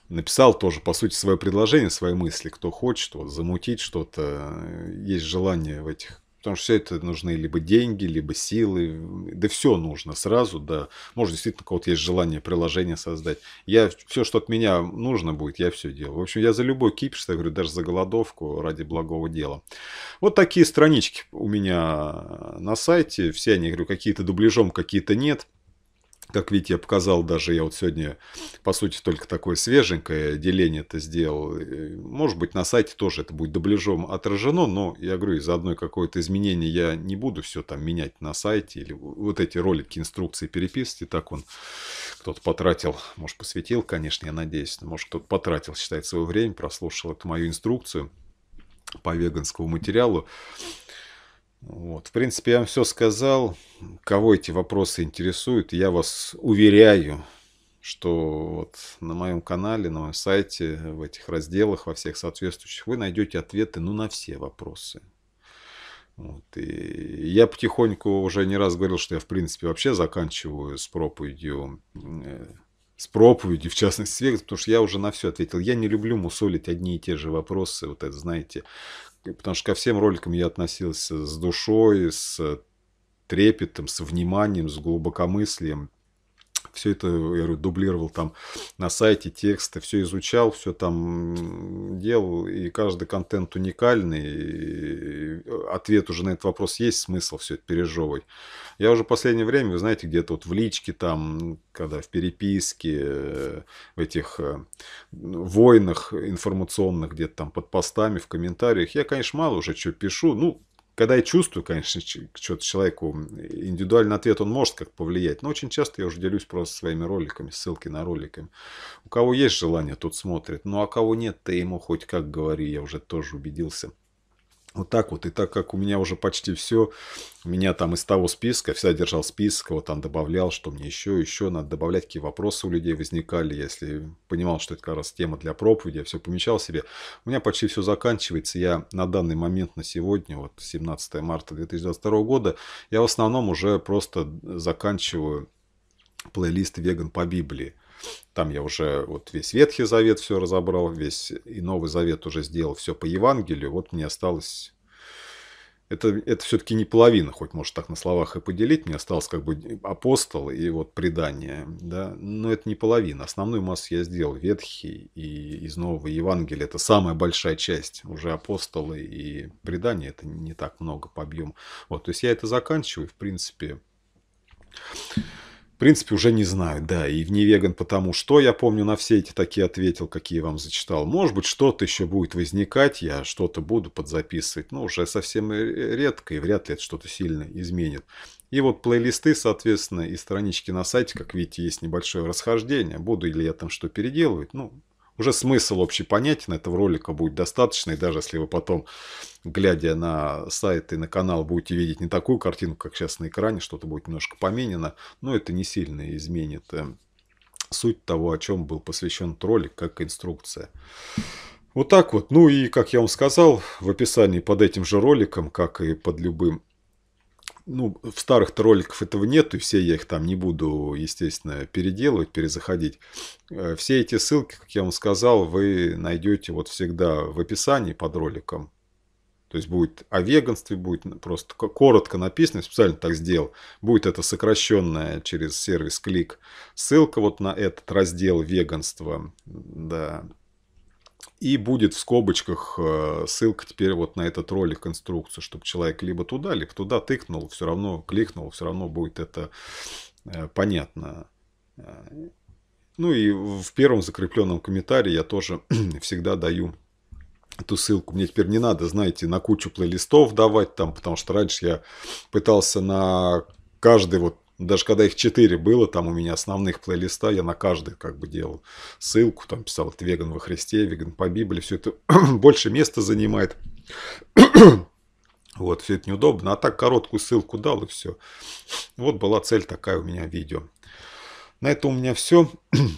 написал тоже, по сути, свое предложение, свои мысли. Кто хочет, вот, замутить что-то, есть желание в этих потому что все это нужны либо деньги, либо силы, да все нужно сразу, да. Может, действительно, у кого-то есть желание приложение создать. Я все, что от меня нужно будет, я все делаю. В общем, я за любой кипиш, я говорю, даже за голодовку ради благого дела. Вот такие странички у меня на сайте, все они, говорю, какие-то дубляжом, какие-то нет как я показал, даже я вот сегодня, по сути, только такое свеженькое деление это сделал. Э, может быть, на сайте тоже это будет дубляжом отражено, но, я говорю, из-за одной какое-то изменение я не буду все там менять на сайте или вот эти ролики, инструкции переписывать, и так он кто-то потратил, может, посвятил, конечно, я надеюсь, может, кто-то потратил, считает, свое время, прослушал эту мою инструкцию по веганскому материалу. Вот. В принципе, я вам все сказал. Кого эти вопросы интересуют, я вас уверяю, что вот на моем канале, на моем сайте, в этих разделах, во всех соответствующих, вы найдете ответы ну, на все вопросы. Вот. И я потихоньку уже не раз говорил, что я, в принципе, вообще заканчиваю с проповедью, э, с проповедью, в частности, потому что я уже на все ответил. Я не люблю мусолить одни и те же вопросы, вот это, знаете, потому что ко всем роликам я относился с душой, с э, трепетом, с вниманием, с глубокомыслием все это, я говорю, дублировал там на сайте тексты, все изучал, все там делал, и каждый контент уникальный, и э, ответ уже на этот вопрос есть смысл все это пережевывать. Я уже в последнее время, вы знаете, где-то вот в личке там, когда в переписке, э, в этих э, войнах информационных, где-то там под постами, в комментариях, я, конечно, мало уже что пишу, ну, когда я чувствую, конечно, что-то человеку, индивидуальный ответ он может как повлиять, но очень часто я уже делюсь просто своими роликами, ссылки на роликами. У кого есть желание, тот смотрит, ну а кого нет, ты ему хоть как говори, я уже тоже убедился – вот так вот. И так как у меня уже почти все, у меня там из того списка, всегда держал список, вот там добавлял, что мне еще, еще надо добавлять, какие вопросы у людей возникали, если понимал, что это как раз тема для проповеди, я все помечал себе. У меня почти все заканчивается. Я на данный момент, на сегодня, вот 17 марта 2022 года, я в основном уже просто заканчиваю плейлист «Веган по Библии». Там я уже вот весь Ветхий Завет все разобрал, весь и Новый Завет уже сделал все по Евангелию. Вот мне осталось... Это, это все-таки не половина, хоть может так на словах и поделить. Мне осталось как бы апостол и вот предание. Да? Но это не половина. Основную массу я сделал Ветхий и из Нового Евангелия. Это самая большая часть. Уже апостолы и предание это не так много по объему. Вот, то есть я это заканчиваю. В принципе, в принципе, уже не знаю, да, и в невеган потому что я помню на все эти такие ответил, какие вам зачитал. Может быть, что-то еще будет возникать, я что-то буду подзаписывать, но уже совсем редко, и вряд ли это что-то сильно изменит. И вот плейлисты, соответственно, и странички на сайте, как видите, есть небольшое расхождение. Буду ли я там что переделывать, ну, уже смысл общий понятен, этого ролика будет достаточно, и даже если вы потом, глядя на сайт и на канал, будете видеть не такую картинку, как сейчас на экране, что-то будет немножко поменено, но это не сильно изменит э, суть того, о чем был посвящен ролик, как инструкция. Вот так вот. Ну и, как я вам сказал, в описании под этим же роликом, как и под любым ну, в старых роликов этого нет, и все я их там не буду, естественно, переделывать, перезаходить. Э, все эти ссылки, как я вам сказал, вы найдете вот всегда в описании под роликом. То есть будет о веганстве, будет просто коротко написано, специально так сделал. Будет это сокращенная через сервис клик ссылка вот на этот раздел веганства. Да, и будет в скобочках э, ссылка теперь вот на этот ролик инструкцию, чтобы человек либо туда, либо туда тыкнул, все равно кликнул, все равно будет это э, понятно. Э, ну и в первом закрепленном комментарии я тоже всегда даю эту ссылку. Мне теперь не надо, знаете, на кучу плейлистов давать там, потому что раньше я пытался на каждый вот даже когда их четыре было, там у меня основных плейлиста, я на каждый как бы делал ссылку, там писал это «Веган во Христе», «Веган по Библии», все это больше места занимает. вот, все это неудобно. А так короткую ссылку дал и все. Вот была цель такая у меня видео. На этом у меня все.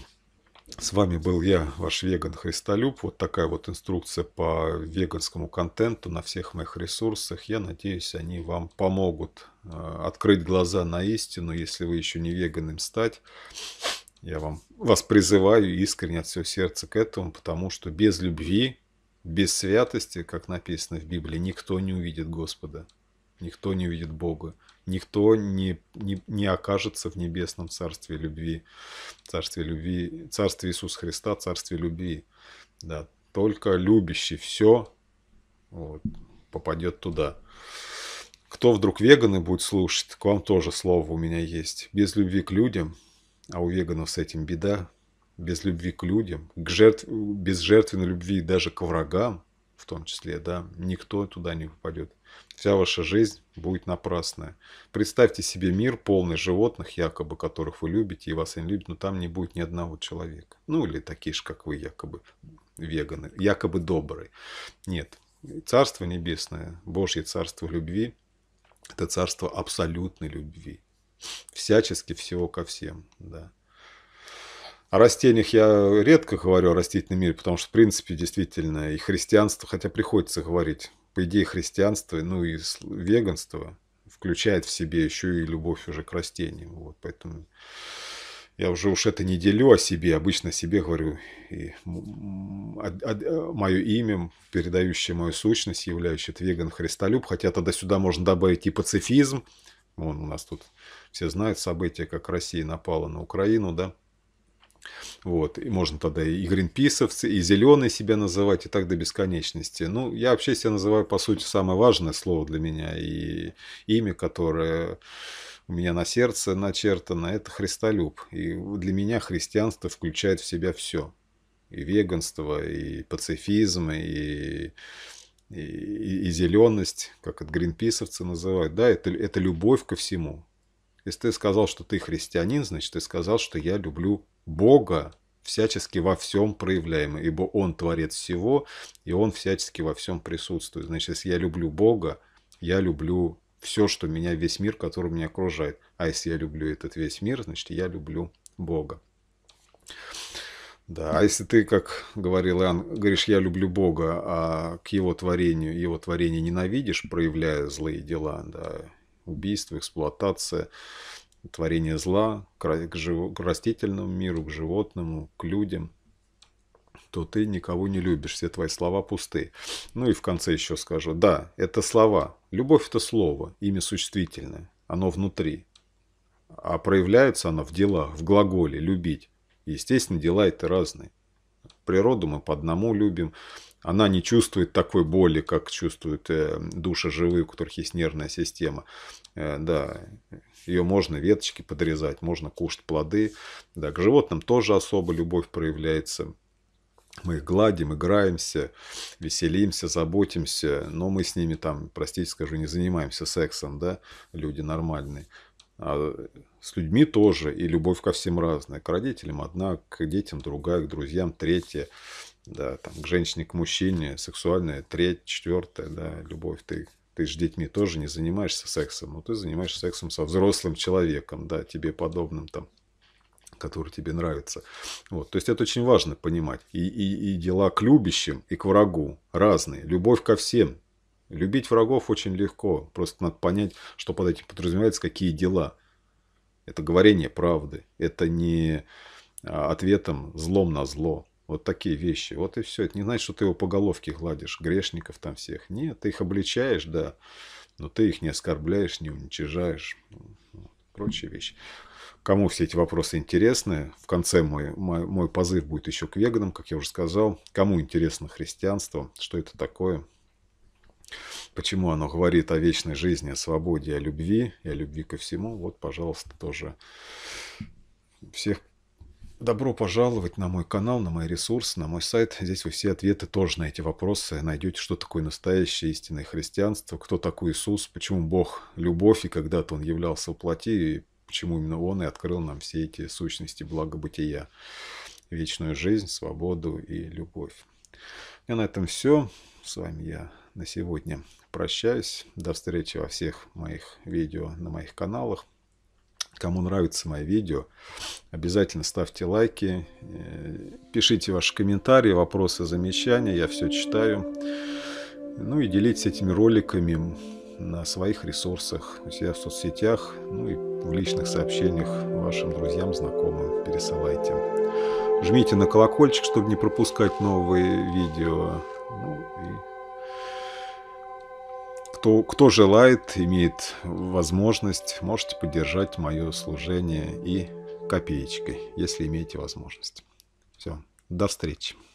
С вами был я, ваш веган Христолюб. Вот такая вот инструкция по веганскому контенту на всех моих ресурсах. Я надеюсь, они вам помогут э, открыть глаза на истину, если вы еще не веганым стать. Я вам, вас призываю искренне от всего сердца к этому, потому что без любви, без святости, как написано в Библии, никто не увидит Господа, никто не увидит Бога никто не, не, не окажется в небесном царстве любви, царстве любви, царстве Иисуса Христа, царстве любви. Да, только любящий все вот, попадет туда. Кто вдруг веганы будет слушать, к вам тоже слово у меня есть. Без любви к людям, а у веганов с этим беда, без любви к людям, к жертв... без жертвенной любви даже к врагам, в том числе, да, никто туда не попадет. Вся ваша жизнь будет напрасная. Представьте себе мир, полный животных, якобы которых вы любите, и вас они любят, но там не будет ни одного человека. Ну, или такие же, как вы, якобы веганы, якобы добрые. Нет. Царство небесное, Божье царство любви, это царство абсолютной любви. Всячески всего ко всем, да. О растениях я редко говорю, о растительном мире, потому что, в принципе, действительно, и христианство, хотя приходится говорить, по идее, христианство, ну и веганство включает в себе еще и любовь уже к растениям. Вот, поэтому я уже уж это не делю о себе, обычно о себе говорю, и о, мое имя, передающее мою сущность, являющее веган христолюб, хотя тогда сюда можно добавить и пацифизм, вон у нас тут все знают события, как Россия напала на Украину, да, вот. И можно тогда и гринписовцы, и зеленые себя называть, и так до бесконечности. Ну, я вообще себя называю, по сути, самое важное слово для меня и имя, которое у меня на сердце начертано, это христолюб. И для меня христианство включает в себя все. И веганство, и пацифизм, и и, и, и зеленость, как это гринписовцы называют, да, это, это любовь ко всему. Если ты сказал, что ты христианин, значит, ты сказал, что я люблю Бога всячески во всем проявляемый, ибо Он творец всего, и Он всячески во всем присутствует. Значит, если я люблю Бога, я люблю все, что меня, весь мир, который меня окружает. А если я люблю этот весь мир, значит, я люблю Бога. Да, а если ты, как говорил Иоанн, говоришь, я люблю Бога, а к его творению, его творение ненавидишь, проявляя злые дела, да, убийство, эксплуатация, творение зла к, живо, к растительному миру, к животному, к людям, то ты никого не любишь, все твои слова пусты. Ну и в конце еще скажу, да, это слова. Любовь – это слово, имя существительное, оно внутри. А проявляется оно в делах, в глаголе «любить». Естественно, дела это разные. Природу мы по одному любим, она не чувствует такой боли, как чувствуют э, души живые, у которых есть нервная система. Э, да, ее можно веточки подрезать, можно кушать плоды. Да, к животным тоже особо любовь проявляется. Мы их гладим, играемся, веселимся, заботимся, но мы с ними там, простите, скажу, не занимаемся сексом, да, люди нормальные. А с людьми тоже, и любовь ко всем разная. К родителям одна, к детям другая, к друзьям третья, да, там, к женщине, к мужчине, сексуальная треть, четвертая, да, любовь ты ты же детьми тоже не занимаешься сексом, но ты занимаешься сексом со взрослым человеком, да, тебе подобным там который тебе нравится. Вот. То есть это очень важно понимать. И, и, и дела к любящим, и к врагу разные. Любовь ко всем. Любить врагов очень легко. Просто надо понять, что под этим подразумевается, какие дела. Это говорение правды. Это не а, ответом злом на зло. Вот такие вещи. Вот и все. Это не значит, что ты его по головке гладишь, грешников там всех. Нет, ты их обличаешь, да, но ты их не оскорбляешь, не уничижаешь. Ну, вот, прочие вещи. Кому все эти вопросы интересны, в конце мой, мой, мой позыв будет еще к веганам, как я уже сказал. Кому интересно христианство, что это такое, почему оно говорит о вечной жизни, о свободе, о любви и о любви ко всему, вот, пожалуйста, тоже всех Добро пожаловать на мой канал, на мой ресурс, на мой сайт. Здесь вы все ответы тоже на эти вопросы найдете, что такое настоящее истинное христианство, кто такой Иисус, почему Бог – любовь, и когда-то Он являлся плоти? и почему именно Он и открыл нам все эти сущности благобытия, вечную жизнь, свободу и любовь. И на этом все. С вами я на сегодня прощаюсь. До встречи во всех моих видео на моих каналах. Кому нравится мое видео, обязательно ставьте лайки, э, пишите ваши комментарии, вопросы, замечания, я все читаю. Ну и делитесь этими роликами на своих ресурсах, у себя в соцсетях, ну и в личных сообщениях вашим друзьям, знакомым пересылайте. Жмите на колокольчик, чтобы не пропускать новые видео. Ну и кто, кто желает, имеет возможность, можете поддержать мое служение и копеечкой, если имеете возможность. Все, до встречи.